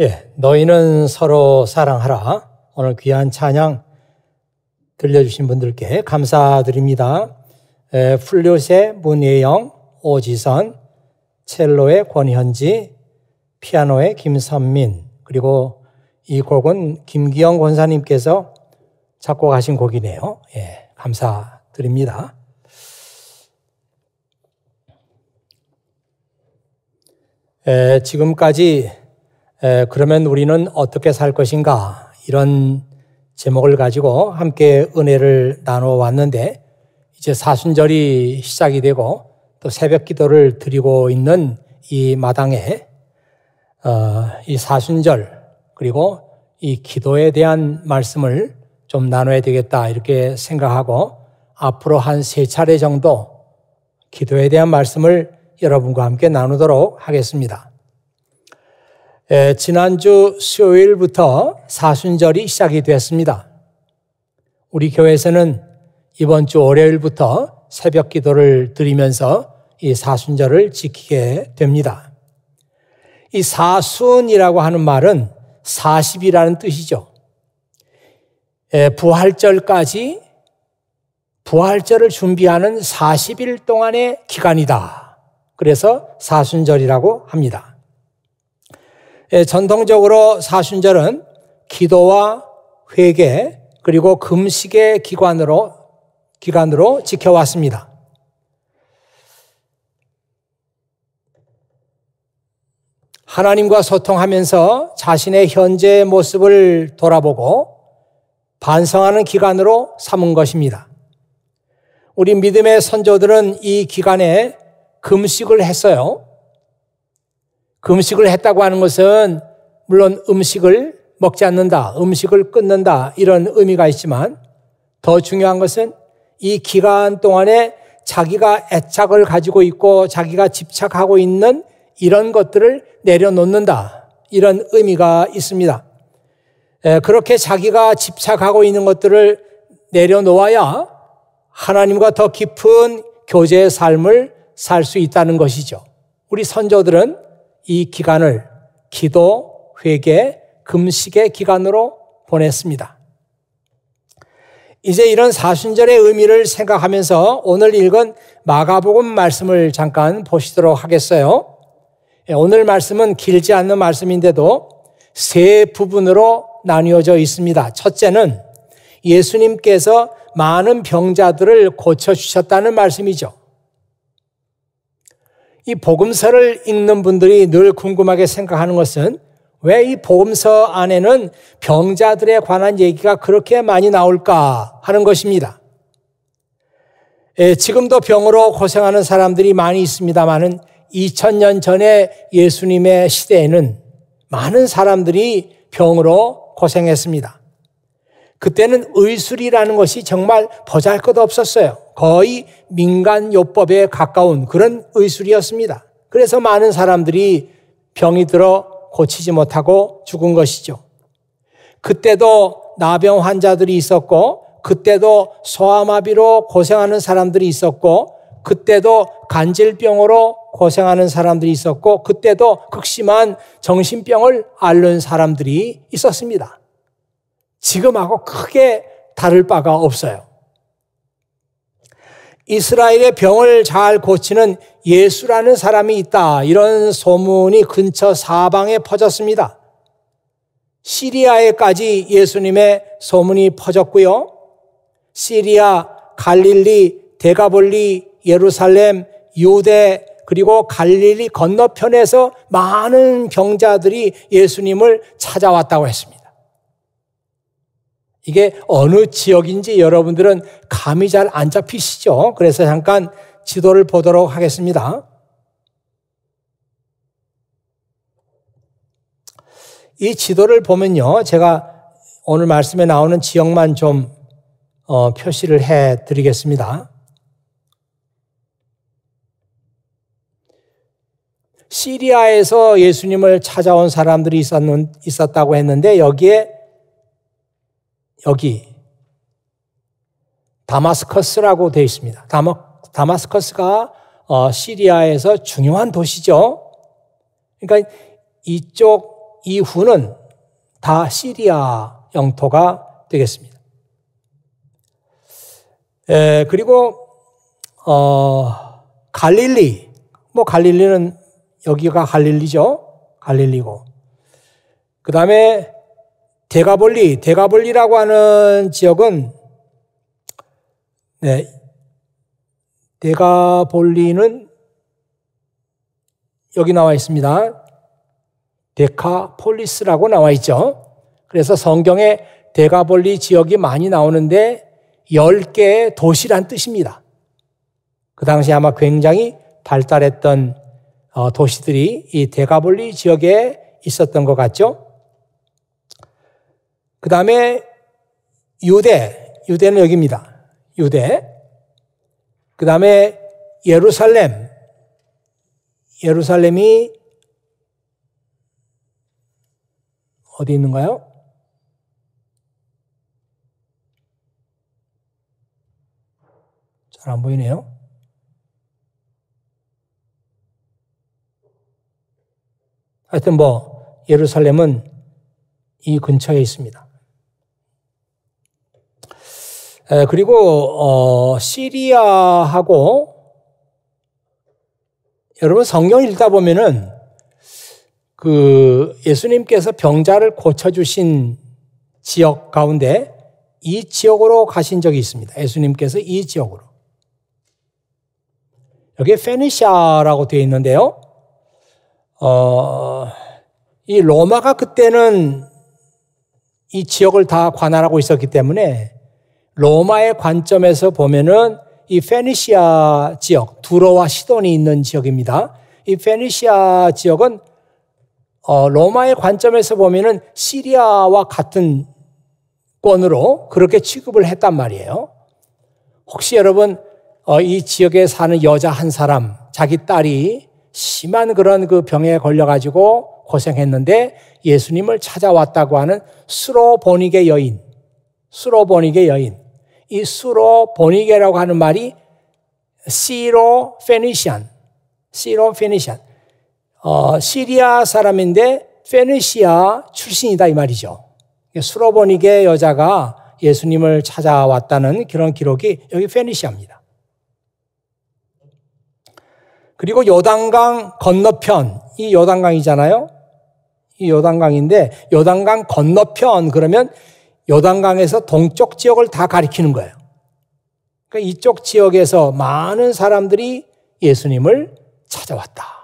예, 너희는 서로 사랑하라. 오늘 귀한 찬양 들려주신 분들께 감사드립니다. 예, 플룻의 문예영, 오지선, 첼로의 권현지, 피아노의 김선민, 그리고 이 곡은 김기영 권사님께서 작곡하신 곡이네요. 예, 감사드립니다. 예, 지금까지 그러면 우리는 어떻게 살 것인가 이런 제목을 가지고 함께 은혜를 나눠 왔는데 이제 사순절이 시작이 되고 또 새벽 기도를 드리고 있는 이 마당에 어, 이 사순절 그리고 이 기도에 대한 말씀을 좀 나눠야 되겠다 이렇게 생각하고 앞으로 한 세 차례 정도 기도에 대한 말씀을 여러분과 함께 나누도록 하겠습니다. 예, 지난주 수요일부터 사순절이 시작이 됐습니다 우리 교회에서는 이번 주 월요일부터 새벽 기도를 드리면서 이 사순절을 지키게 됩니다. 이 사순이라고 하는 말은 40이라는 뜻이죠. 예, 부활절까지 부활절을 준비하는 40일 동안의 기간이다. 그래서 사순절이라고 합니다. 예, 전통적으로 사순절은 기도와 회개 그리고 금식의 기관으로 기간으로 지켜왔습니다. 하나님과 소통하면서 자신의 현재 모습을 돌아보고 반성하는 기간으로 삼은 것입니다. 우리 믿음의 선조들은 이 기간에 금식을 했어요. 금식을 했다고 하는 것은 물론 음식을 먹지 않는다, 음식을 끊는다 이런 의미가 있지만 더 중요한 것은 이 기간 동안에 자기가 애착을 가지고 있고 자기가 집착하고 있는 이런 것들을 내려놓는다 이런 의미가 있습니다. 예, 그렇게 자기가 집착하고 있는 것들을 내려놓아야 하나님과 더 깊은 교제의 삶을 살 수 있다는 것이죠. 우리 선조들은 이 기간을 기도, 회개, 금식의 기간으로 보냈습니다. 이제 이런 사순절의 의미를 생각하면서 오늘 읽은 마가복음 말씀을 잠깐 보시도록 하겠어요. 예, 오늘 말씀은 길지 않는 말씀인데도 세 부분으로 나뉘어져 있습니다. 첫째는 예수님께서 많은 병자들을 고쳐주셨다는 말씀이죠. 이 복음서를 읽는 분들이 늘 궁금하게 생각하는 것은 왜 이 복음서 안에는 병자들에 관한 얘기가 그렇게 많이 나올까 하는 것입니다. 예, 지금도 병으로 고생하는 사람들이 많이 있습니다만은 2000년 전에 예수님의 시대에는 많은 사람들이 병으로 고생했습니다. 그때는 의술이라는 것이 정말 보잘 것 없었어요. 거의 민간 요법에 가까운 그런 의술이었습니다. 그래서 많은 사람들이 병이 들어 고치지 못하고 죽은 것이죠. 그때도 나병 환자들이 있었고, 그때도 소아마비로 고생하는 사람들이 있었고, 그때도 간질병으로 고생하는 사람들이 있었고, 그때도 극심한 정신병을 앓는 사람들이 있었습니다. 지금하고 크게 다를 바가 없어요. 이스라엘의 병을 잘 고치는 예수라는 사람이 있다. 이런 소문이 근처 사방에 퍼졌습니다. 시리아에까지 예수님의 소문이 퍼졌고요. 시리아, 갈릴리, 대가볼리, 예루살렘, 유대, 그리고 갈릴리 건너편에서 많은 병자들이 예수님을 찾아왔다고 했습니다. 이게 어느 지역인지 여러분들은 감이 잘 안 잡히시죠? 그래서 잠깐 지도를 보도록 하겠습니다. 이 지도를 보면요. 제가 오늘 말씀에 나오는 지역만 좀 어, 표시를 해 드리겠습니다. 시리아에서 예수님을 찾아온 사람들이 있었는, 있었다고 했는데 여기에 여기 다마스커스라고 되어 있습니다. 다마, 스커스가 어, 시리아에서 중요한 도시죠. 그러니까 이쪽 이후는 다 시리아 영토가 되겠습니다. 에, 그리고 어, 갈릴리, 뭐 갈릴리는 여기가 갈릴리죠. 갈릴리고. 그 다음에 대가볼리, 대가볼리라고 하는 지역은 네, 대가볼리는 여기 나와 있습니다. 데카폴리스라고 나와 있죠. 그래서 성경에 대가볼리 지역이 많이 나오는데 열개의 도시란 뜻입니다. 그 당시 아마 굉장히 발달했던 어, 도시들이 이 대가볼리 지역에 있었던 것 같죠. 그 다음에 유대, 유대는 여기입니다. 유대. 그 다음에 예루살렘. 예루살렘이 어디 있는가요? 잘 안 보이네요. 하여튼 뭐 예루살렘은 이 근처에 있습니다. 그리고 어, 시리아하고 여러분 성경 읽다 보면은 그 예수님께서 병자를 고쳐주신 지역 가운데 이 지역으로 가신 적이 있습니다. 예수님께서 이 지역으로. 여기 페니시아라고 되어 있는데요. 어, 이 로마가 그때는 이 지역을 다 관할하고 있었기 때문에 로마의 관점에서 보면은 이 페니시아 지역, 두로와 시돈이 있는 지역입니다. 이 페니시아 지역은 어, 로마의 관점에서 보면은 시리아와 같은 권으로 그렇게 취급을 했단 말이에요. 혹시 여러분 어, 이 지역에 사는 여자 한 사람, 자기 딸이 심한 그런 그 병에 걸려가지고 고생했는데 예수님을 찾아왔다고 하는 수로보닉의 여인, 수로보닉의 여인. 이 수로 보니게라고 하는 말이 시로 페니시안, 시로 페니시안, 어, 시리아 사람인데 페니시아 출신이다 이 말이죠. 수로 보니게 여자가 예수님을 찾아왔다는 그런 기록이 여기 페니시아입니다. 그리고 요단강 건너편, 이 요단강이잖아요. 이 요단강인데 요단강 건너편 그러면 요단강에서 동쪽 지역을 다 가리키는 거예요. 그러니까 이쪽 지역에서 많은 사람들이 예수님을 찾아왔다.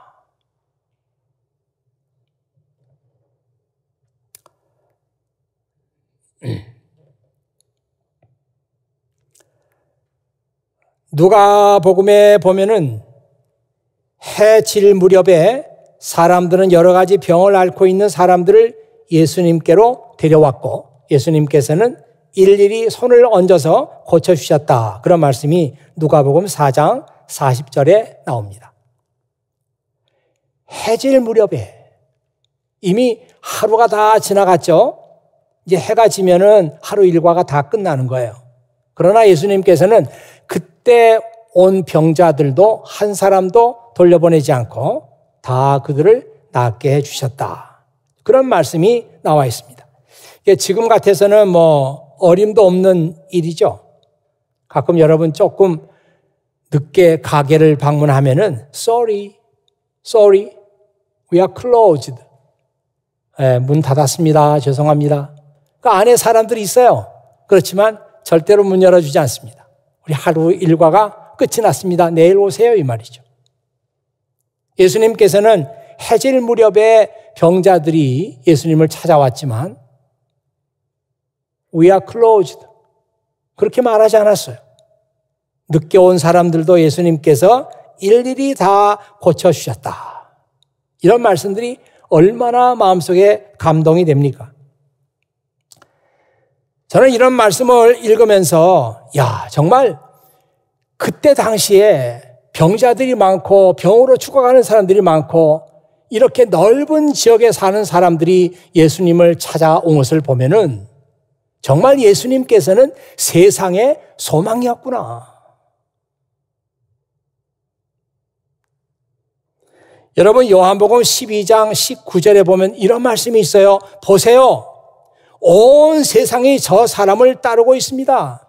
누가 복음에 보면은 해질 무렵에 사람들은 여러 가지 병을 앓고 있는 사람들을 예수님께로 데려왔고 예수님께서는 일일이 손을 얹어서 고쳐주셨다. 그런 말씀이 누가복음 4장 40절에 나옵니다. 해질 무렵에 이미 하루가 다 지나갔죠. 이제 해가 지면은 하루 일과가 다 끝나는 거예요. 그러나 예수님께서는 그때 온 병자들도 한 사람도 돌려보내지 않고 다 그들을 낫게 해주셨다. 그런 말씀이 나와 있습니다. 지금 같아서는 뭐 어림도 없는 일이죠. 가끔 여러분 조금 늦게 가게를 방문하면은 sorry, sorry, we are closed. 예, 문 닫았습니다. 죄송합니다. 그 안에 사람들이 있어요. 그렇지만 절대로 문 열어주지 않습니다. 우리 하루 일과가 끝이 났습니다. 내일 오세요. 이 말이죠. 예수님께서는 해질 무렵에 병자들이 예수님을 찾아왔지만 We are closed. 그렇게 말하지 않았어요. 늦게 온 사람들도 예수님께서 일일이 다 고쳐주셨다. 이런 말씀들이 얼마나 마음속에 감동이 됩니까? 저는 이런 말씀을 읽으면서, 야, 정말 그때 당시에 병자들이 많고 병으로 죽어가는 사람들이 많고 이렇게 넓은 지역에 사는 사람들이 예수님을 찾아온 것을 보면은 정말 예수님께서는 세상의 소망이었구나. 여러분 요한복음 12장 19절에 보면 이런 말씀이 있어요. 보세요. 온 세상이 저 사람을 따르고 있습니다.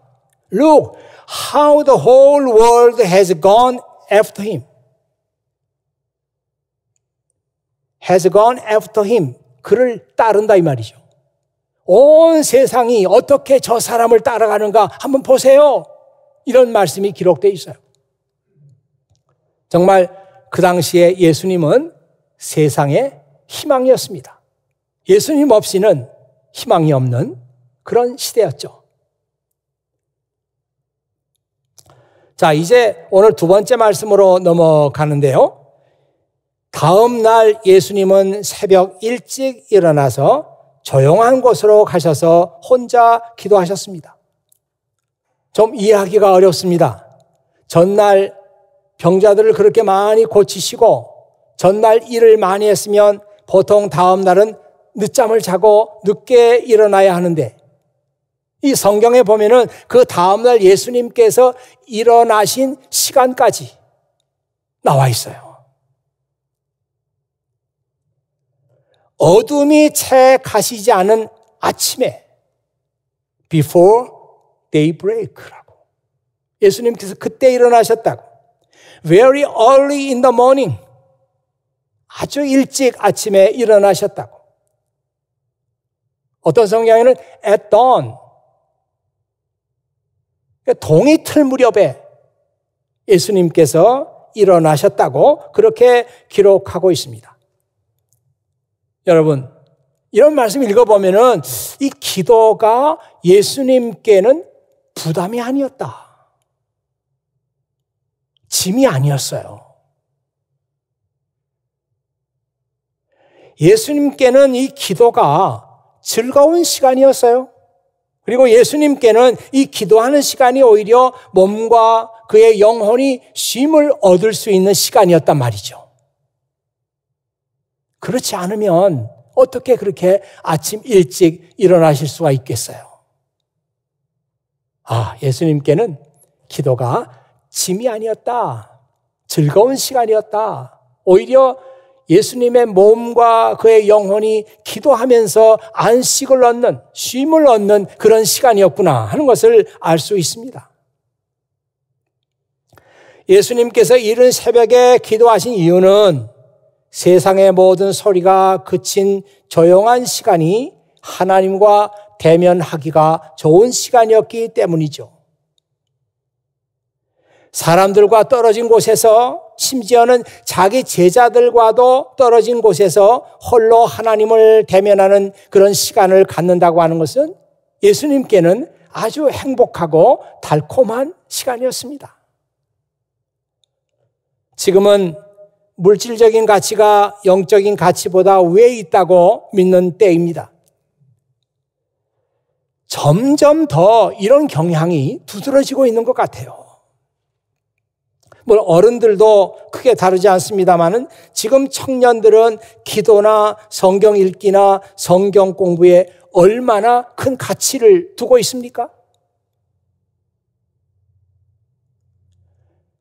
Look how the whole world has gone after him. has gone after him. 그를 따른다 이 말이죠. 온 세상이 어떻게 저 사람을 따라가는가 한번 보세요. 이런 말씀이 기록되어 있어요. 정말 그 당시에 예수님은 세상의 희망이었습니다. 예수님 없이는 희망이 없는 그런 시대였죠. 자, 이제 오늘 두 번째 말씀으로 넘어가는데요. 다음 날 예수님은 새벽 일찍 일어나서 조용한 곳으로 가셔서 혼자 기도하셨습니다. 좀 이해하기가 어렵습니다. 전날 병자들을 그렇게 많이 고치시고 전날 일을 많이 했으면 보통 다음 날은 늦잠을 자고 늦게 일어나야 하는데 이 성경에 보면은 그 다음날 예수님께서 일어나신 시간까지 나와 있어요. 어둠이 채 가시지 않은 아침에 before daybreak라고 예수님께서 그때 일어나셨다고 very early in the morning 아주 일찍 아침에 일어나셨다고 어떤 성경에는 at dawn 동이 틀 무렵에 예수님께서 일어나셨다고 그렇게 기록하고 있습니다. 여러분, 이런 말씀 읽어보면은 이 기도가 예수님께는 부담이 아니었다. 짐이 아니었어요. 예수님께는 이 기도가 즐거운 시간이었어요. 그리고 예수님께는 이 기도하는 시간이 오히려 몸과 그의 영혼이 쉼을 얻을 수 있는 시간이었단 말이죠. 그렇지 않으면 어떻게 그렇게 아침 일찍 일어나실 수가 있겠어요? 아, 예수님께는 기도가 짐이 아니었다. 즐거운 시간이었다. 오히려 예수님의 몸과 그의 영혼이 기도하면서 안식을 얻는, 쉼을 얻는 그런 시간이었구나 하는 것을 알 수 있습니다. 예수님께서 이른 새벽에 기도하신 이유는 세상의 모든 소리가 그친 조용한 시간이 하나님과 대면하기가 좋은 시간이었기 때문이죠. 사람들과 떨어진 곳에서 심지어는 자기 제자들과도 떨어진 곳에서 홀로 하나님을 대면하는 그런 시간을 갖는다고 하는 것은 예수님께는 아주 행복하고 달콤한 시간이었습니다. 지금은 물질적인 가치가 영적인 가치보다 위에 있다고 믿는 때입니다. 점점 더 이런 경향이 두드러지고 있는 것 같아요. 물론 어른들도 크게 다르지 않습니다만은 지금 청년들은 기도나 성경 읽기나 성경 공부에 얼마나 큰 가치를 두고 있습니까?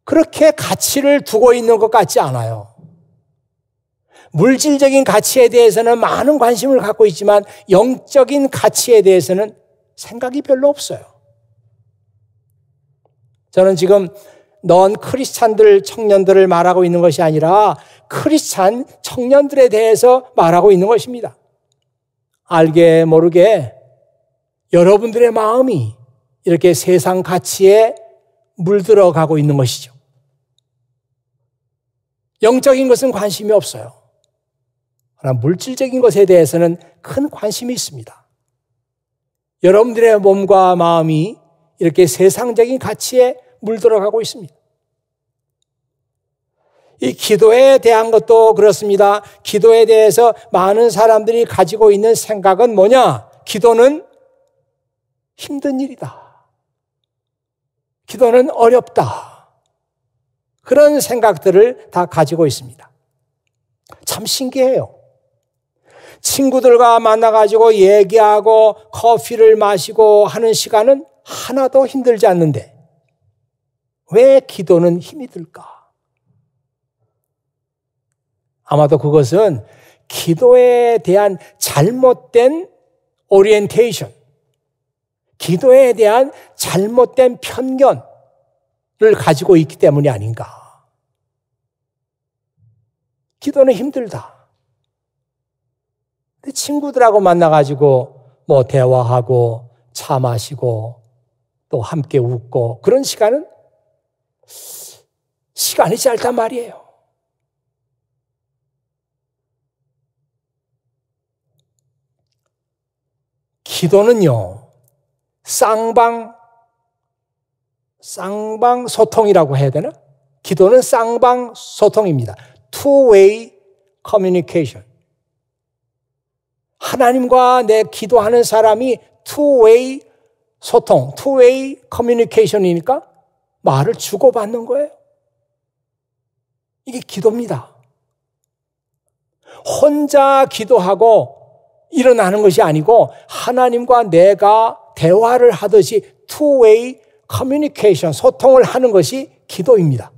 그렇게 가치를 두고 있는 것 같지 않아요. 물질적인 가치에 대해서는 많은 관심을 갖고 있지만 영적인 가치에 대해서는 생각이 별로 없어요. 저는 지금 넌 크리스찬들 청년들을 말하고 있는 것이 아니라 크리스찬 청년들에 대해서 말하고 있는 것입니다. 알게 모르게 여러분들의 마음이 이렇게 세상 가치에 물들어 가고 있는 것이죠. 영적인 것은 관심이 없어요. 그러나 물질적인 것에 대해서는 큰 관심이 있습니다. 여러분들의 몸과 마음이 이렇게 세상적인 가치에 물들어가고 있습니다. 이 기도에 대한 것도 그렇습니다. 기도에 대해서 많은 사람들이 가지고 있는 생각은 뭐냐? 기도는 힘든 일이다. 기도는 어렵다. 그런 생각들을 다 가지고 있습니다. 참 신기해요. 친구들과 만나가지고 얘기하고 커피를 마시고 하는 시간은 하나도 힘들지 않는데 왜 기도는 힘이 들까? 아마도 그것은 기도에 대한 잘못된 오리엔테이션, 기도에 대한 잘못된 편견, 기도를 가지고 있기 때문이 아닌가. 기도는 힘들다. 근데 친구들하고 만나가지고 뭐 대화하고 차 마시고 또 함께 웃고 그런 시간은 시간이 짧단 말이에요. 기도는요, 쌍방 쌍방소통이라고 해야 되나? 기도는 쌍방소통입니다. Two-way communication. 하나님과 내 기도하는 사람이 two-way 소통, two-way communication이니까 말을 주고받는 거예요. 이게 기도입니다. 혼자 기도하고 일어나는 것이 아니고 하나님과 내가 대화를 하듯이 two-way 커뮤니케이션, 소통을 하는 것이 기도입니다.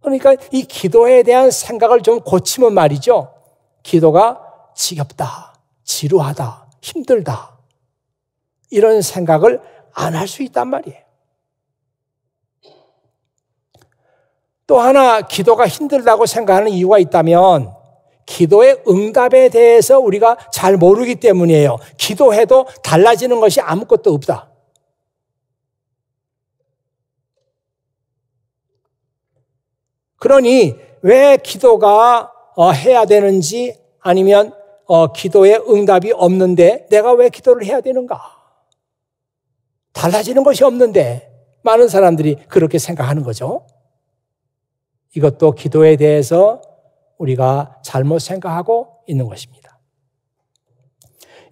그러니까 이 기도에 대한 생각을 좀 고치면 말이죠. 기도가 지겹다, 지루하다, 힘들다. 이런 생각을 안 할 수 있단 말이에요. 또 하나 기도가 힘들다고 생각하는 이유가 있다면 기도의 응답에 대해서 우리가 잘 모르기 때문이에요. 기도해도 달라지는 것이 아무것도 없다. 그러니 왜 기도가 어, 해야 되는지 아니면 어, 기도에 응답이 없는데 내가 왜 기도를 해야 되는가? 달라지는 것이 없는데 많은 사람들이 그렇게 생각하는 거죠. 이것도 기도에 대해서 우리가 잘못 생각하고 있는 것입니다.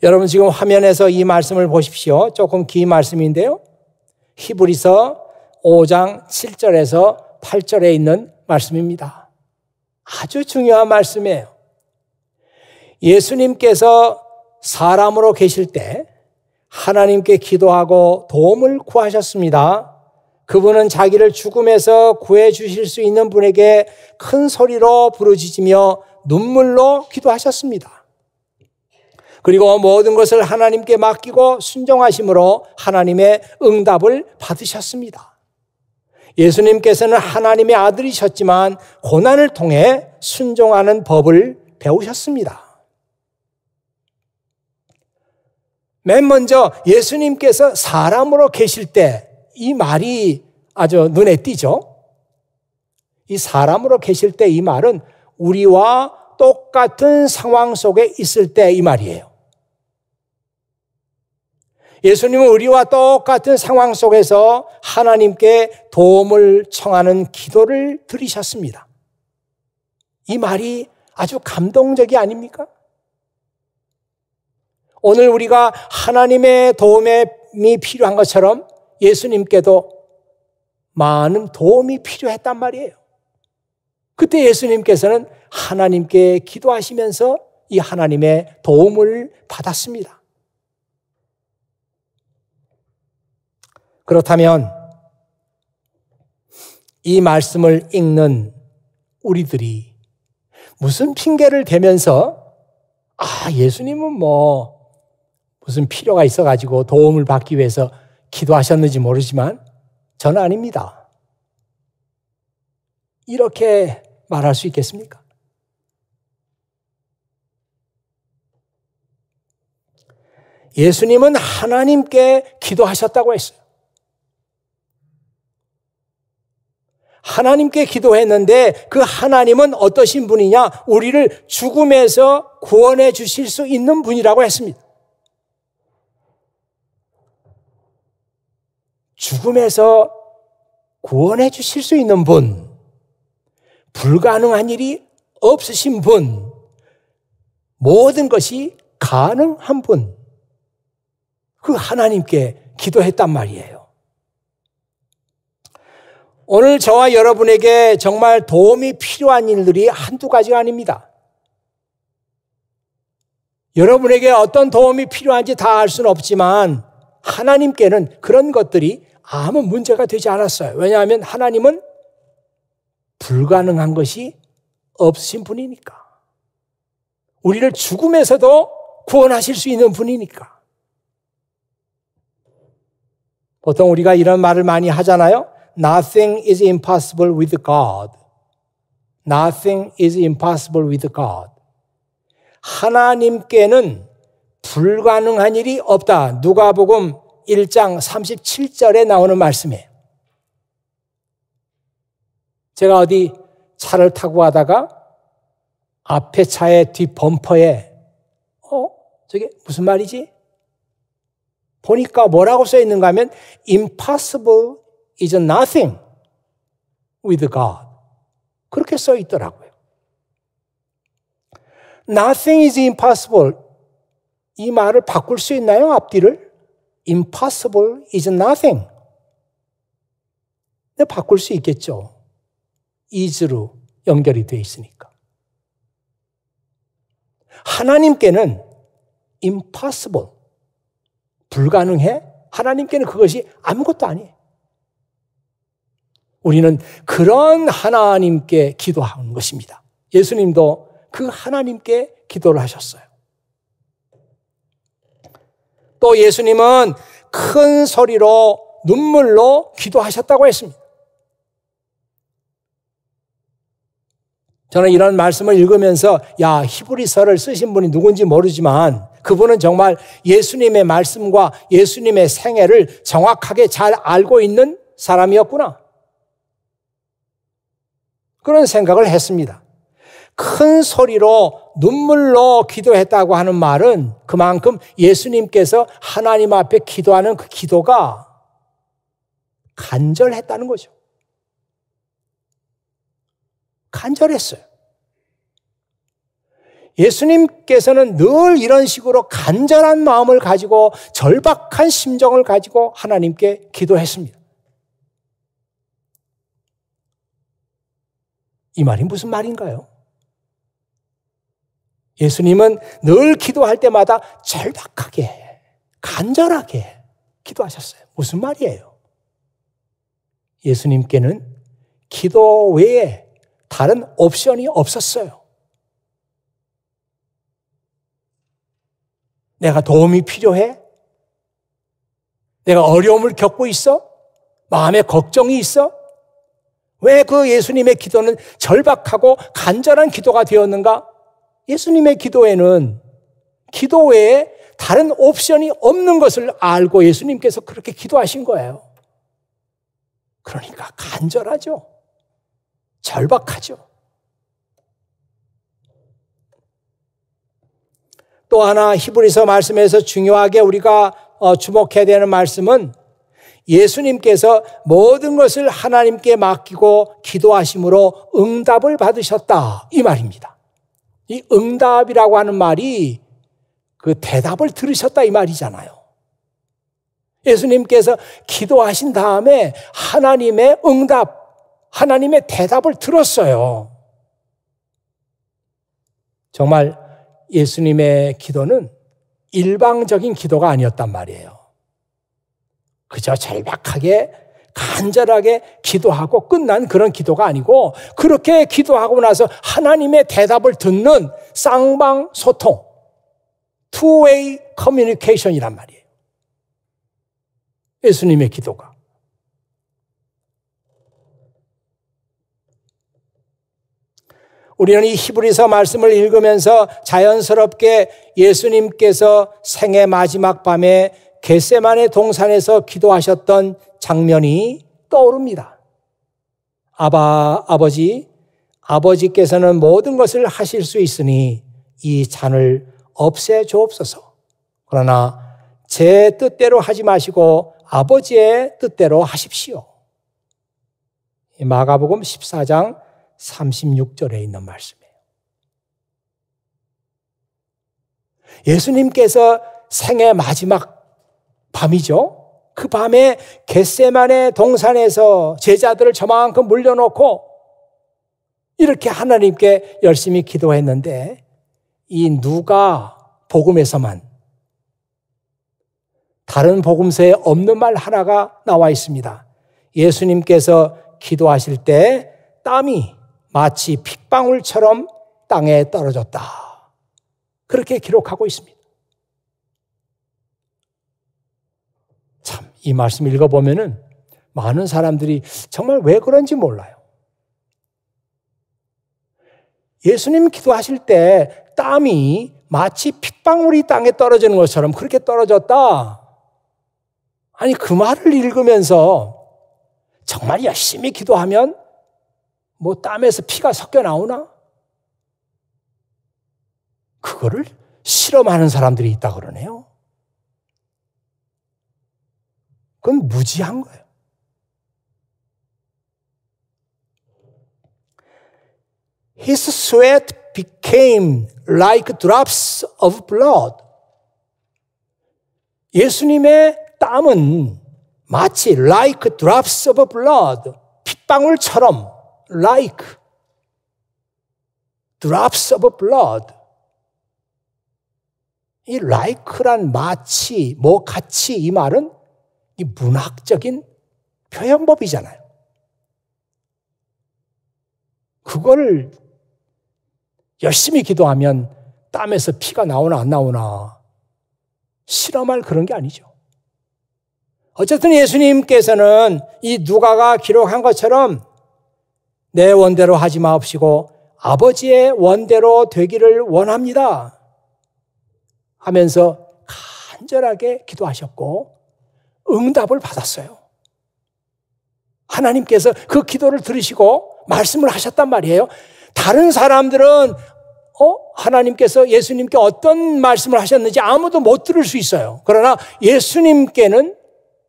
여러분 지금 화면에서 이 말씀을 보십시오. 조금 긴 말씀인데요. 히브리서 5장 7절에서 8절에 있는 말씀입니다. 아주 중요한 말씀이에요. 예수님께서 사람으로 계실 때 하나님께 기도하고 도움을 구하셨습니다. 그분은 자기를 죽음에서 구해 주실 수 있는 분에게 큰 소리로 부르짖으며 눈물로 기도하셨습니다. 그리고 모든 것을 하나님께 맡기고 순종하심으로 하나님의 응답을 받으셨습니다. 예수님께서는 하나님의 아들이셨지만 고난을 통해 순종하는 법을 배우셨습니다. 맨 먼저 예수님께서 사람으로 계실 때 이 말이 아주 눈에 띄죠? 이 사람으로 계실 때 이 말은 우리와 똑같은 상황 속에 있을 때 이 말이에요. 예수님은 우리와 똑같은 상황 속에서 하나님께 도움을 청하는 기도를 들리셨습니다이 말이 아주 감동적이 아닙니까? 오늘 우리가 하나님의 도움이 필요한 것처럼 예수님께도 많은 도움이 필요했단 말이에요. 그때 예수님께서는 하나님께 기도하시면서 이 하나님의 도움을 받았습니다. 그렇다면 이 말씀을 읽는 우리들이 무슨 핑계를 대면서 아, 예수님은 뭐 무슨 필요가 있어 가지고 도움을 받기 위해서 기도하셨는지 모르지만 저는 아닙니다. 이렇게 말할 수 있겠습니까? 예수님은 하나님께 기도하셨다고 했어요. 하나님께 기도했는데 그 하나님은 어떠신 분이냐? 우리를 죽음에서 구원해 주실 수 있는 분이라고 했습니다. 죽음에서 구원해 주실 수 있는 분, 불가능한 일이 없으신 분, 모든 것이 가능한 분, 그 하나님께 기도했단 말이에요. 오늘 저와 여러분에게 정말 도움이 필요한 일들이 한두 가지가 아닙니다. 여러분에게 어떤 도움이 필요한지 다 알 수는 없지만 하나님께는 그런 것들이 아무 문제가 되지 않았어요. 왜냐하면 하나님은 불가능한 것이 없으신 분이니까. 우리를 죽음에서도 구원하실 수 있는 분이니까. 보통 우리가 이런 말을 많이 하잖아요. nothing is impossible with God. Nothing is impossible with God. 하나님께는 불가능한 일이 없다. 누가복음 1장 37절에 나오는 말씀이에요. 제가 어디 차를 타고 가다가 앞에 차의 뒷 범퍼에 어 저게 무슨 말이지? 보니까 뭐라고 써 있는가 하면 impossible is nothing with God. 그렇게 써 있더라고요. Nothing is impossible. 이 말을 바꿀 수 있나요? 앞뒤를? Impossible is nothing. 근데 바꿀 수 있겠죠. is로 연결이 되어 있으니까. 하나님께는 impossible. 불가능해? 하나님께는 그것이 아무것도 아니에요. 우리는 그런 하나님께 기도하는 것입니다. 예수님도 그 하나님께 기도를 하셨어요. 또 예수님은 큰 소리로 눈물로 기도하셨다고 했습니다. 저는 이런 말씀을 읽으면서 야 히브리서를 쓰신 분이 누군지 모르지만 그분은 정말 예수님의 말씀과 예수님의 생애를 정확하게 잘 알고 있는 사람이었구나. 그런 생각을 했습니다. 큰 소리로 눈물로 기도했다고 하는 말은 그만큼 예수님께서 하나님 앞에 기도하는 그 기도가 간절했다는 거죠. 간절했어요. 예수님께서는 늘 이런 식으로 간절한 마음을 가지고 절박한 심정을 가지고 하나님께 기도했습니다. 이 말이 무슨 말인가요? 예수님은 늘 기도할 때마다 절박하게, 간절하게 기도하셨어요. 무슨 말이에요? 예수님께는 기도 외에 다른 옵션이 없었어요. 내가 도움이 필요해? 내가 어려움을 겪고 있어? 마음에 걱정이 있어? 왜그 예수님의 기도는 절박하고 간절한 기도가 되었는가? 예수님의 기도에는 기도 외에 다른 옵션이 없는 것을 알고 예수님께서 그렇게 기도하신 거예요. 그러니까 간절하죠. 절박하죠. 또 하나 히브리서 말씀에서 중요하게 우리가 어, 주목해야 되는 말씀은 예수님께서 모든 것을 하나님께 맡기고 기도하심으로 응답을 받으셨다. 이 말입니다. 이 응답이라고 하는 말이 그 대답을 들으셨다 이 말이잖아요. 예수님께서 기도하신 다음에 하나님의 응답, 하나님의 대답을 들었어요. 정말 예수님의 기도는 일방적인 기도가 아니었단 말이에요. 그저 절박하게 간절하게 기도하고 끝난 그런 기도가 아니고 그렇게 기도하고 나서 하나님의 대답을 듣는 쌍방 소통, 투웨이 커뮤니케이션이란 말이에요. 예수님의 기도가. 우리는 이 히브리서 말씀을 읽으면서 자연스럽게 예수님께서 생애 마지막 밤에 겟세만의 동산에서 기도하셨던 장면이 떠오릅니다. 아바 아버지 아버지께서는 모든 것을 하실 수 있으니 이 잔을 없애 주옵소서. 그러나 제 뜻대로 하지 마시고 아버지의 뜻대로 하십시오. 마가복음 14장 36절에 있는 말씀이에요. 예수님께서 생애 마지막 밤이죠. 그 밤에 겟세만의 동산에서 제자들을 저만큼 물려놓고 이렇게 하나님께 열심히 기도했는데 이 누가 복음에서만 다른 복음서에 없는 말 하나가 나와 있습니다. 예수님께서 기도하실 때 땀이 마치 핏방울처럼 땅에 떨어졌다. 그렇게 기록하고 있습니다. 이 말씀 읽어보면은 많은 사람들이 정말 왜 그런지 몰라요. 예수님 기도하실 때 땀이 마치 핏방울이 땅에 떨어지는 것처럼 그렇게 떨어졌다. 아니, 그 말을 읽으면서 정말 열심히 기도하면 뭐 땀에서 피가 섞여 나오나? 그거를 실험하는 사람들이 있다 그러네요. 그건 무지한 거예요. His sweat became like drops of blood. 예수님의 땀은 마치 like drops of blood, 핏방울처럼 like drops of blood. 이 like란 마치, 뭐 같이 이 말은 이 문학적인 표현법이잖아요. 그걸 열심히 기도하면 땀에서 피가 나오나 안 나오나 실험할 그런 게 아니죠. 어쨌든 예수님께서는 이 누가가 기록한 것처럼 내 원대로 하지 마옵시고 아버지의 원대로 되기를 원합니다. 하면서 간절하게 기도하셨고 응답을 받았어요. 하나님께서 그 기도를 들으시고 말씀을 하셨단 말이에요. 다른 사람들은 어? 하나님께서 예수님께 어떤 말씀을 하셨는지 아무도 못 들을 수 있어요. 그러나 예수님께는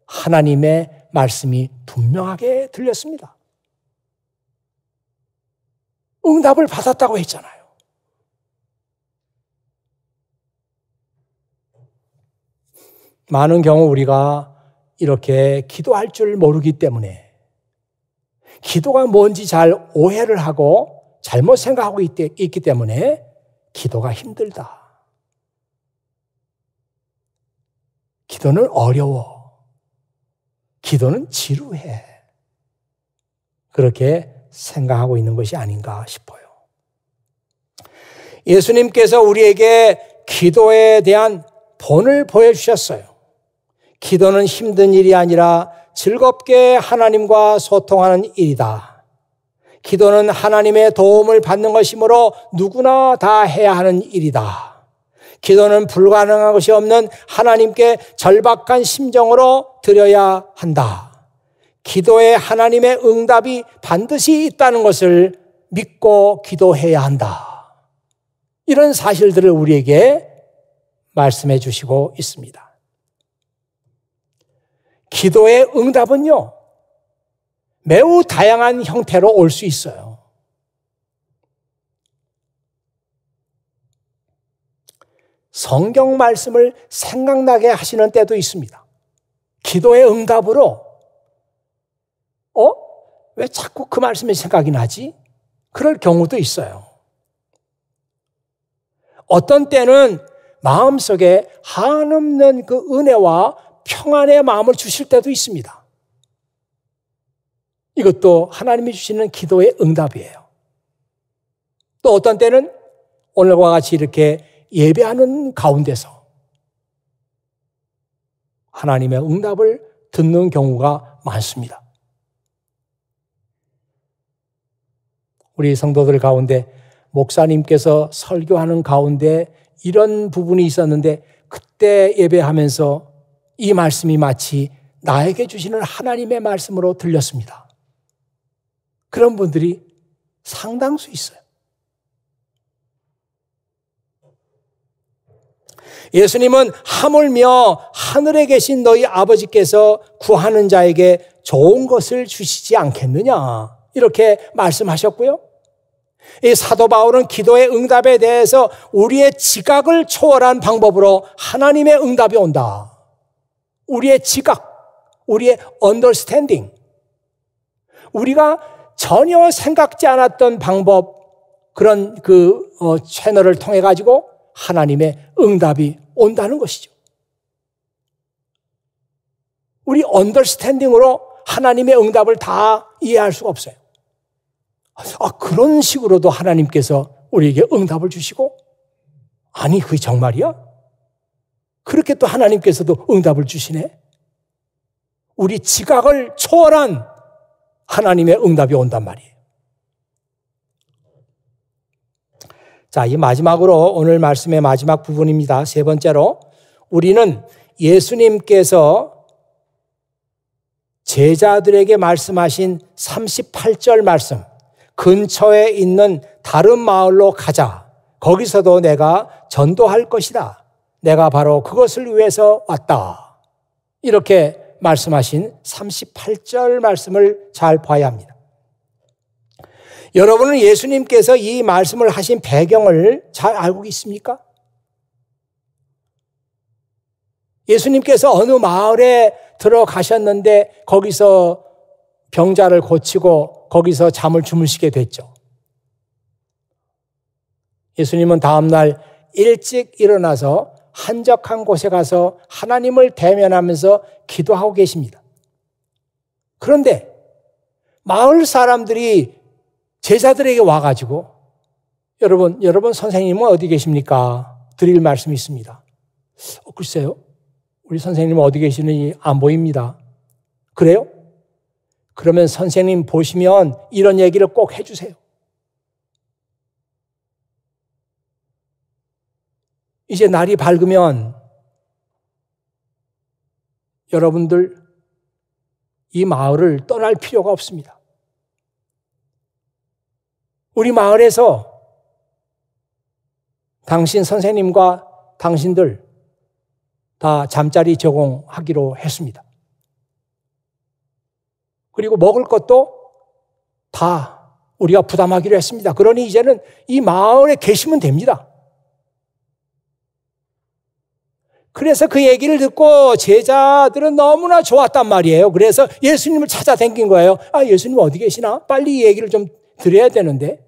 하나님의 말씀이 분명하게 들렸습니다. 응답을 받았다고 했잖아요. 많은 경우 우리가 이렇게 기도할 줄 모르기 때문에 기도가 뭔지 잘 오해를 하고 잘못 생각하고 있기 때문에 기도가 힘들다. 기도는 어려워. 기도는 지루해. 그렇게 생각하고 있는 것이 아닌가 싶어요. 예수님께서 우리에게 기도에 대한 본을 보여주셨어요. 기도는 힘든 일이 아니라 즐겁게 하나님과 소통하는 일이다. 기도는 하나님의 도움을 받는 것이므로 누구나 다 해야 하는 일이다. 기도는 불가능한 것이 없는 하나님께 절박한 심정으로 드려야 한다. 기도에 하나님의 응답이 반드시 있다는 것을 믿고 기도해야 한다. 이런 사실들을 우리에게 말씀해 주시고 있습니다. 기도의 응답은요, 매우 다양한 형태로 올 수 있어요. 성경 말씀을 생각나게 하시는 때도 있습니다. 기도의 응답으로, 어? 왜 자꾸 그 말씀이 생각이 나지? 그럴 경우도 있어요. 어떤 때는 마음속에 한없는 그 은혜와 평안의 마음을 주실 때도 있습니다. 이것도 하나님이 주시는 기도의 응답이에요. 또 어떤 때는 오늘과 같이 이렇게 예배하는 가운데서 하나님의 응답을 듣는 경우가 많습니다. 우리 성도들 가운데 목사님께서 설교하는 가운데 이런 부분이 있었는데 그때 예배하면서 이 말씀이 마치 나에게 주시는 하나님의 말씀으로 들렸습니다. 그런 분들이 상당수 있어요. 예수님은 하물며 하늘에 계신 너희 아버지께서 구하는 자에게 좋은 것을 주시지 않겠느냐. 이렇게 말씀하셨고요. 이 사도 바울은 기도의 응답에 대해서 우리의 지각을 초월한 방법으로 하나님의 응답이 온다. 우리의 지각, 우리의 언더스탠딩, 우리가 전혀 생각지 않았던 방법, 그런 그 어, 채널을 통해 가지고 하나님의 응답이 온다는 것이죠. 우리 언더스탠딩으로 하나님의 응답을 다 이해할 수가 없어요. 아, 그런 식으로도 하나님께서 우리에게 응답을 주시고? 아니, 그게 정말이야? 그렇게 또 하나님께서도 응답을 주시네. 우리 지각을 초월한 하나님의 응답이 온단 말이에요. 자, 이 마지막으로 오늘 말씀의 마지막 부분입니다. 세 번째로 우리는 예수님께서 제자들에게 말씀하신 38절 말씀, 근처에 있는 다른 마을로 가자. 거기서도 내가 전도할 것이다. 내가 바로 그것을 위해서 왔다. 이렇게 말씀하신 38절 말씀을 잘 봐야 합니다. 여러분은 예수님께서 이 말씀을 하신 배경을 잘 알고 있습니까? 예수님께서 어느 마을에 들어가셨는데 거기서 병자를 고치고 거기서 잠을 주무시게 됐죠. 예수님은 다음날 일찍 일어나서 한적한 곳에 가서 하나님을 대면하면서 기도하고 계십니다. 그런데 마을 사람들이 제자들에게 와가지고 여러분, 여러분 선생님은 어디 계십니까? 드릴 말씀이 있습니다. 어, 글쎄요. 우리 선생님은 어디 계시는지 안 보입니다. 그래요? 그러면 선생님 보시면 이런 얘기를 꼭 해주세요. 이제 날이 밝으면 여러분들 이 마을을 떠날 필요가 없습니다. 우리 마을에서 당신 선생님과 당신들 다 잠자리 제공하기로 했습니다. 그리고 먹을 것도 다 우리가 부담하기로 했습니다. 그러니 이제는 이 마을에 계시면 됩니다. 그래서 그 얘기를 듣고 제자들은 너무나 좋았단 말이에요. 그래서 예수님을 찾아댕긴 거예요. 아, 예수님 어디 계시나? 빨리 이 얘기를 좀 드려야 되는데.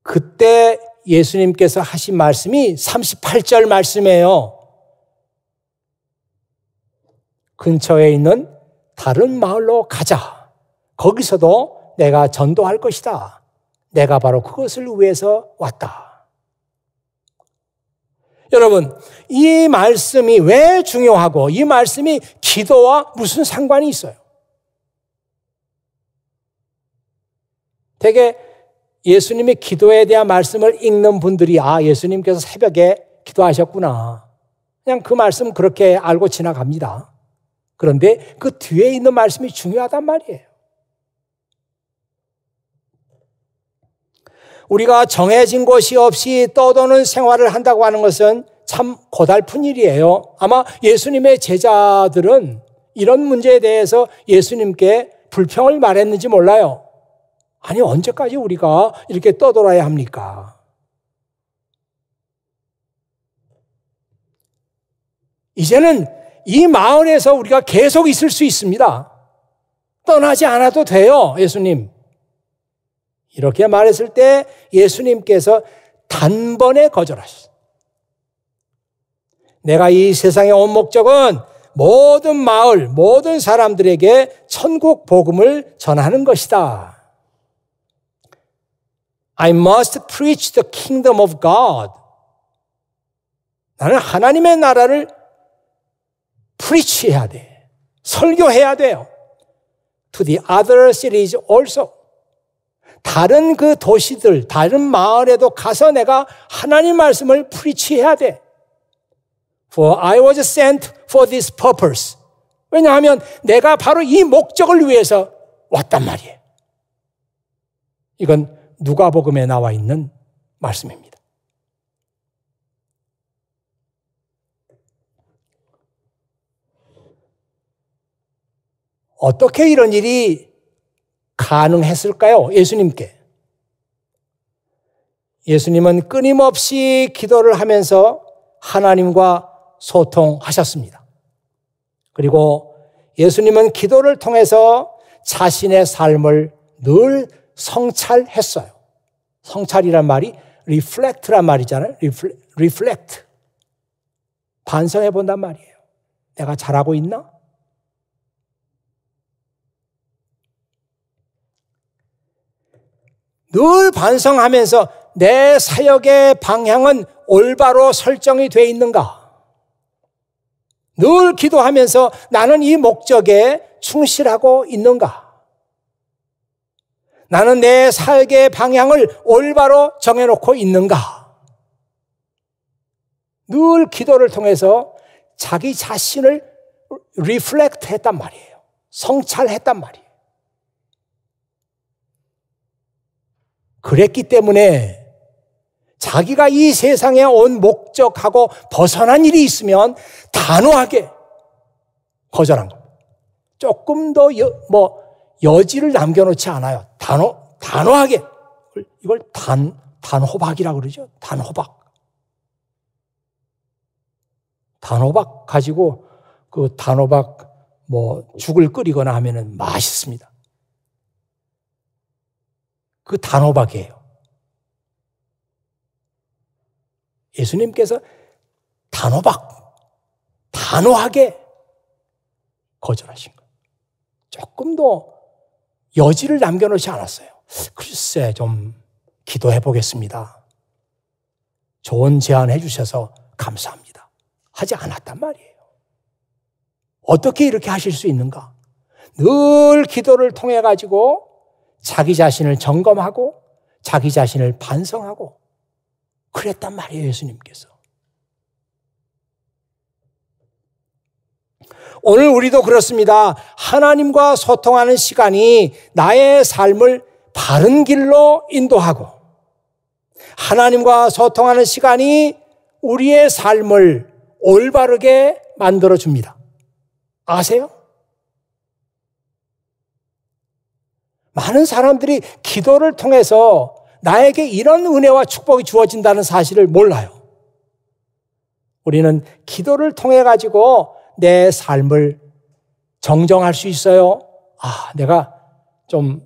그때 예수님께서 하신 말씀이 38절 말씀이에요. 근처에 있는 다른 마을로 가자. 거기서도 내가 전도할 것이다. 내가 바로 그것을 위해서 왔다. 여러분, 이 말씀이 왜 중요하고 이 말씀이 기도와 무슨 상관이 있어요? 되게 예수님의 기도에 대한 말씀을 읽는 분들이 아, 예수님께서 새벽에 기도하셨구나. 그냥 그 말씀 그렇게 알고 지나갑니다. 그런데 그 뒤에 있는 말씀이 중요하단 말이에요. 우리가 정해진 곳이 없이 떠도는 생활을 한다고 하는 것은 참 고달픈 일이에요. 아마 예수님의 제자들은 이런 문제에 대해서 예수님께 불평을 말했는지 몰라요. 아니, 언제까지 우리가 이렇게 떠돌아야 합니까? 이제는 이 마을에서 우리가 계속 있을 수 있습니다. 떠나지 않아도 돼요, 예수님. 이렇게 말했을 때 예수님께서 단번에 거절하시어 내가 이 세상에 온 목적은 모든 마을, 모든 사람들에게 천국 복음을 전하는 것이다. I must preach the kingdom of God. 나는 하나님의 나라를 preach 해야 돼. 설교해야 돼요. To the other cities also. 다른 그 도시들, 다른 마을에도 가서 내가 하나님 말씀을 프리치해야 돼. For I was sent for this purpose. 왜냐하면 내가 바로 이 목적을 위해서 왔단 말이에요. 이건 누가복음에 나와 있는 말씀입니다. 어떻게 이런 일이 가능했을까요? 예수님께. 예수님은 끊임없이 기도를 하면서 하나님과 소통하셨습니다. 그리고 예수님은 기도를 통해서 자신의 삶을 늘 성찰했어요. 성찰이란 말이 reflect란 말이잖아요. reflect. 반성해 본단 말이에요. 내가 잘하고 있나? 늘 반성하면서 내 사역의 방향은 올바로 설정이 돼 있는가? 늘 기도하면서 나는 이 목적에 충실하고 있는가? 나는 내 삶의 방향을 올바로 정해놓고 있는가? 늘 기도를 통해서 자기 자신을 리플렉트 했단 말이에요. 성찰했단 말이에요. 그랬기 때문에 자기가 이 세상에 온 목적하고 벗어난 일이 있으면 단호하게 거절한 겁니다. 조금 더 여, 뭐, 여지를 남겨놓지 않아요. 단호, 단호하게. 이걸 단, 단호박이라고 그러죠. 단호박. 단호박 가지고 그 단호박 뭐 죽을 끓이거나 하면은 맛있습니다. 그 단호박이에요. 예수님께서 단호박, 단호하게 거절하신 거예요. 조금도 여지를 남겨놓지 않았어요. 글쎄, 좀 기도해 보겠습니다. 좋은 제안해 주셔서 감사합니다. 하지 않았단 말이에요. 어떻게 이렇게 하실 수 있는가? 늘 기도를 통해 가지고 자기 자신을 점검하고 자기 자신을 반성하고 그랬단 말이에요, 예수님께서. 오늘 우리도 그렇습니다. 하나님과 소통하는 시간이 나의 삶을 바른 길로 인도하고 하나님과 소통하는 시간이 우리의 삶을 올바르게 만들어줍니다. 아세요? 많은 사람들이 기도를 통해서 나에게 이런 은혜와 축복이 주어진다는 사실을 몰라요. 우리는 기도를 통해 가지고 내 삶을 정정할 수 있어요. 아, 내가 좀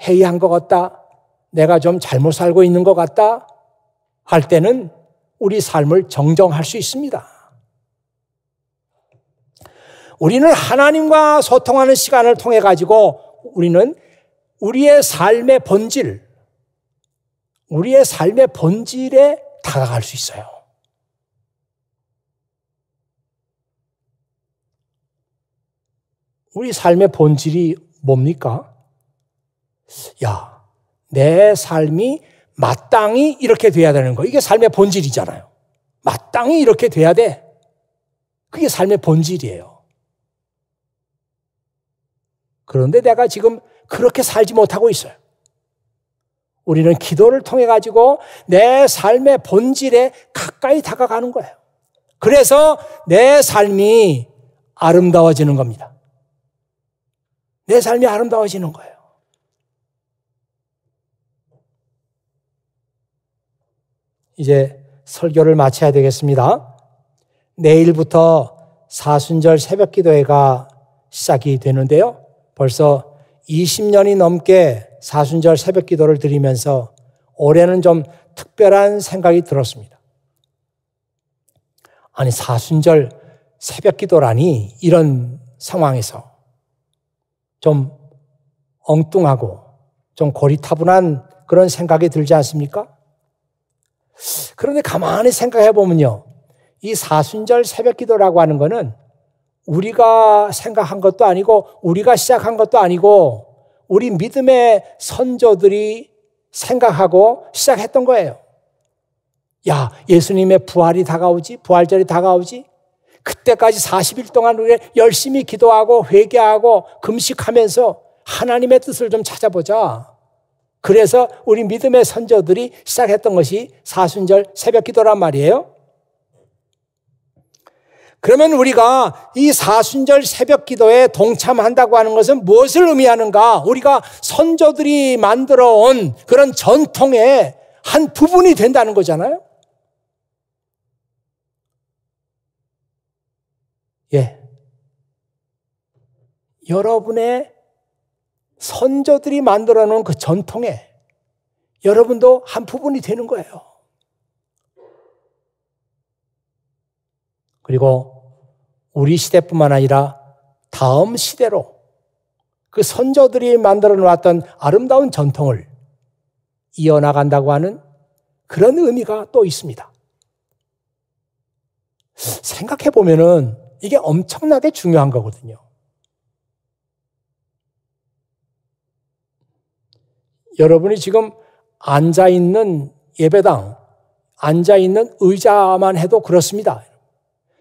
해이한 것 같다. 내가 좀 잘못 살고 있는 것 같다. 할 때는 우리 삶을 정정할 수 있습니다. 우리는 하나님과 소통하는 시간을 통해 가지고 우리는 우리의 삶의 본질, 우리의 삶의 본질에 다가갈 수 있어요. 우리 삶의 본질이 뭡니까? 야, 내 삶이 마땅히 이렇게 돼야 되는 거. 이게 삶의 본질이잖아요. 마땅히 이렇게 돼야 돼. 그게 삶의 본질이에요. 그런데 내가 지금 그렇게 살지 못하고 있어요. 우리는 기도를 통해 가지고 내 삶의 본질에 가까이 다가가는 거예요. 그래서 내 삶이 아름다워지는 겁니다. 내 삶이 아름다워지는 거예요. 이제 설교를 마쳐야 되겠습니다. 내일부터 사순절 새벽 기도회가 시작이 되는데요. 벌써 20년이 넘게 사순절 새벽 기도를 드리면서 올해는 좀 특별한 생각이 들었습니다. 아니, 사순절 새벽 기도라니 이런 상황에서 좀 엉뚱하고 좀 고리타분한 그런 생각이 들지 않습니까? 그런데 가만히 생각해 보면요. 이 사순절 새벽 기도라고 하는 것은 우리가 생각한 것도 아니고 우리가 시작한 것도 아니고 우리 믿음의 선조들이 생각하고 시작했던 거예요. 야, 예수님의 부활이 다가오지, 부활절이 다가오지. 그때까지 40일 동안 우리 열심히 기도하고 회개하고 금식하면서 하나님의 뜻을 좀 찾아보자. 그래서 우리 믿음의 선조들이 시작했던 것이 사순절 새벽 기도란 말이에요. 그러면 우리가 이 사순절 새벽 기도에 동참한다고 하는 것은 무엇을 의미하는가? 우리가 선조들이 만들어 온 그런 전통의 한 부분이 된다는 거잖아요? 예. 여러분의 선조들이 만들어 놓은 그 전통에 여러분도 한 부분이 되는 거예요. 그리고 우리 시대뿐만 아니라 다음 시대로 그 선조들이 만들어 놓았던 아름다운 전통을 이어나간다고 하는 그런 의미가 또 있습니다. 생각해 보면은 이게 엄청나게 중요한 거거든요. 여러분이 지금 앉아 있는 예배당, 앉아 있는 의자만 해도 그렇습니다.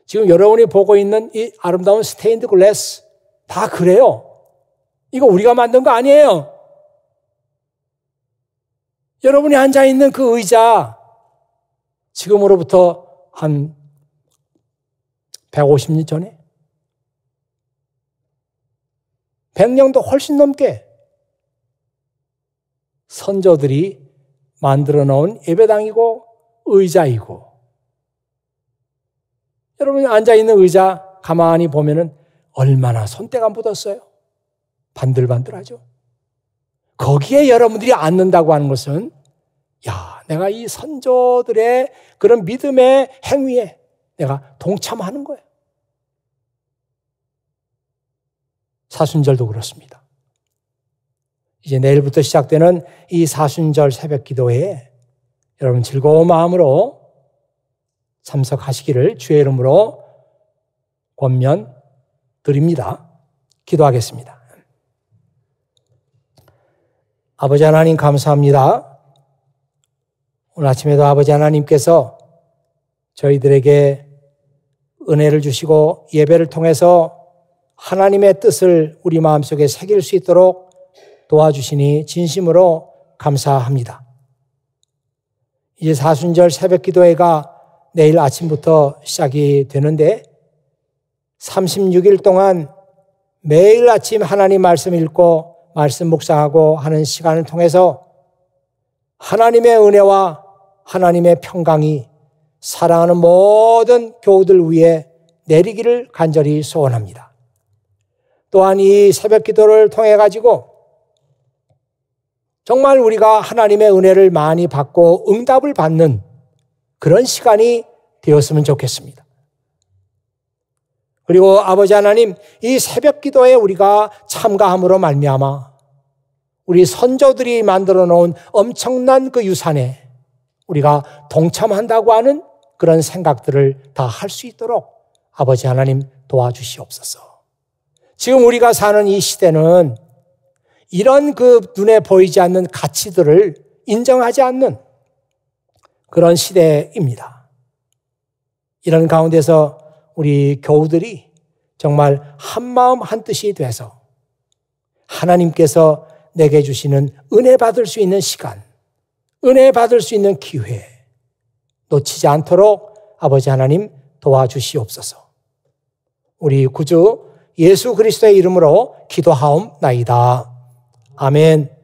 지금 여러분이 보고 있는 이 아름다운 스테인드 글래스 다 그래요. 이거 우리가 만든 거 아니에요. 여러분이 앉아 있는 그 의자 지금으로부터 한 150년 전에 100년도 훨씬 넘게 선조들이 만들어 놓은 예배당이고 의자이고 여러분 앉아있는 의자 가만히 보면은 얼마나 손때가 안 묻었어요. 반들반들하죠. 거기에 여러분들이 앉는다고 하는 것은 야, 내가 이 선조들의 그런 믿음의 행위에 내가 동참하는 거예요. 사순절도 그렇습니다. 이제 내일부터 시작되는 이 사순절 새벽 기도에 여러분 즐거운 마음으로 참석하시기를 주의 이름으로 권면 드립니다. 기도하겠습니다. 아버지 하나님 감사합니다. 오늘 아침에도 아버지 하나님께서 저희들에게 은혜를 주시고 예배를 통해서 하나님의 뜻을 우리 마음속에 새길 수 있도록 도와주시니 진심으로 감사합니다. 이제 사순절 새벽 기도회가 내일 아침부터 시작이 되는데 36일 동안 매일 아침 하나님 말씀 읽고 말씀 묵상하고 하는 시간을 통해서 하나님의 은혜와 하나님의 평강이 사랑하는 모든 교우들 위해 내리기를 간절히 소원합니다. 또한 이 새벽 기도를 통해 가지고 정말 우리가 하나님의 은혜를 많이 받고 응답을 받는 그런 시간이 되었으면 좋겠습니다. 그리고 아버지 하나님, 이 새벽 기도에 우리가 참가함으로 말미암아 우리 선조들이 만들어 놓은 엄청난 그 유산에 우리가 동참한다고 하는 그런 생각들을 다 할 수 있도록 아버지 하나님 도와주시옵소서. 지금 우리가 사는 이 시대는 이런 그 눈에 보이지 않는 가치들을 인정하지 않는 그런 시대입니다. 이런 가운데서 우리 교우들이 정말 한마음 한뜻이 돼서 하나님께서 내게 주시는 은혜 받을 수 있는 시간, 은혜 받을 수 있는 기회, 놓치지 않도록 아버지 하나님 도와주시옵소서. 우리 구주 예수 그리스도의 이름으로 기도하옵나이다. 아멘.